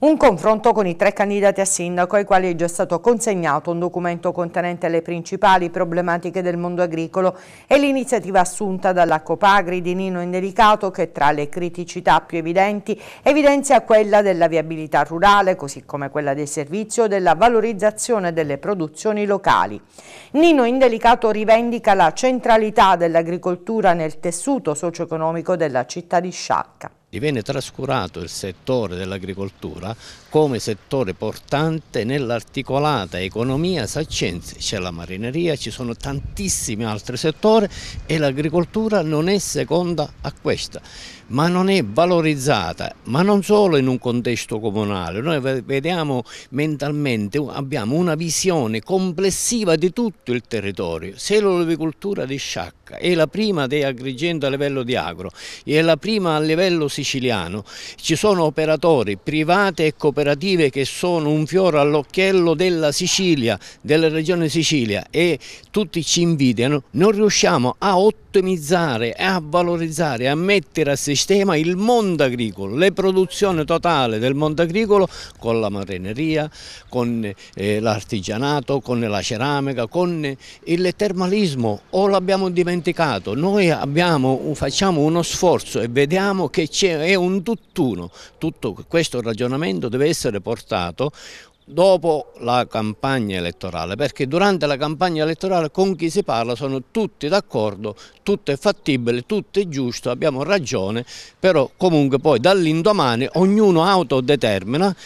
Un confronto con i tre candidati a sindaco ai quali è già stato consegnato un documento contenente le principali problematiche del mondo agricolo e l'iniziativa assunta dalla Copagri di Nino Indelicato che tra le criticità più evidenti evidenzia quella della viabilità rurale così come quella del servizio e della valorizzazione delle produzioni locali. Nino Indelicato rivendica la centralità dell'agricoltura nel tessuto socio-economico della città di Sciacca. Divenne trascurato il settore dell'agricoltura come settore portante nell'articolata economia saccense. C'è la marineria, ci sono tantissimi altri settori e l'agricoltura non è seconda a questa, ma non è valorizzata, ma non solo in un contesto comunale. Noi vediamo mentalmente, abbiamo una visione complessiva di tutto il territorio. Se l'olivicoltura di Sciacca è la prima di Agrigento a livello di agro, è la prima a livello siciliano. Ci sono operatori private e cooperative che sono un fiore all'occhiello della Sicilia, della regione Sicilia e tutti ci invidiano, non riusciamo a ottenere ottimizzare a valorizzare, a mettere a sistema il mondo agricolo, le produzioni totali del mondo agricolo con la marineria, con eh, l'artigianato, con la ceramica, con eh, il termalismo o l'abbiamo dimenticato. Noi abbiamo, facciamo uno sforzo e vediamo che c'è, un tutt'uno. Tutto questo ragionamento deve essere portato dopo la campagna elettorale, perché durante la campagna elettorale con chi si parla sono tutti d'accordo, tutto è fattibile, tutto è giusto, abbiamo ragione, però comunque poi dall'indomani ognuno autodetermina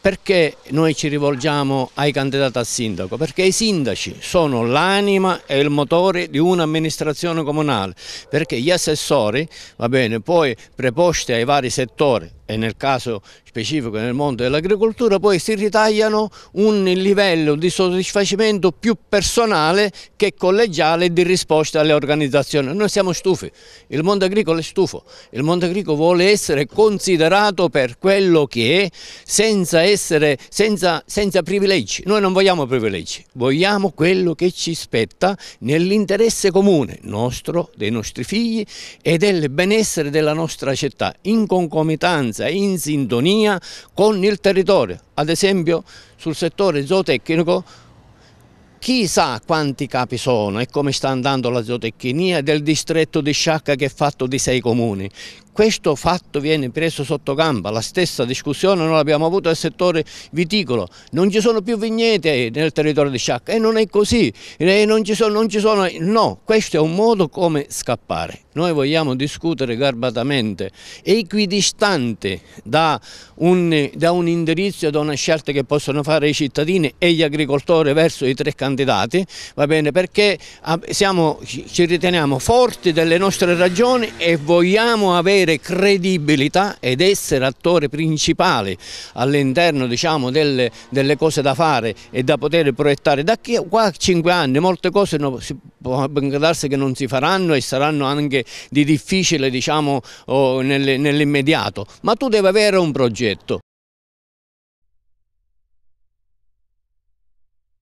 perché noi ci rivolgiamo ai candidati a sindaco? Perché i sindaci sono l'anima e il motore di un'amministrazione comunale, perché gli assessori, va bene, poi preposti ai vari settori, e nel caso specifico nel mondo dell'agricoltura, poi si ritagliano un livello di soddisfacimento più personale che collegiale di risposta alle organizzazioni. Noi siamo stufi, il mondo agricolo è stufo, il mondo agricolo vuole essere considerato per quello che è, senza, essere, senza, senza privilegi. Noi non vogliamo privilegi, vogliamo quello che ci spetta nell'interesse comune nostro, dei nostri figli e del benessere della nostra città, in concomitanza presenza in sintonia con il territorio. Ad esempio sul settore zootecnico chissà quanti capi sono e come sta andando la zootecnia del distretto di Sciacca che è fatto di sei comuni questo fatto viene preso sotto gamba, la stessa discussione non l'abbiamo avuta nel settore viticolo, non ci sono più vigneti nel territorio di Sciacca e non è così, non ci, sono, non ci sono, no, questo è un modo come scappare. Noi vogliamo discutere garbatamente, equidistante da un, da un indirizzo, da una scelta che possono fare i cittadini e gli agricoltori verso i tre candidati, va bene, perché ah, siamo, ci riteniamo forti delle nostre ragioni e vogliamo avere avere credibilità ed essere attore principale all'interno diciamo, delle, delle, cose da fare e da poter proiettare. Da qui, qua a 5 anni molte cose non, si, può darsi che non si faranno e saranno anche di difficile diciamo, nell'immediato, ma tu devi avere un progetto.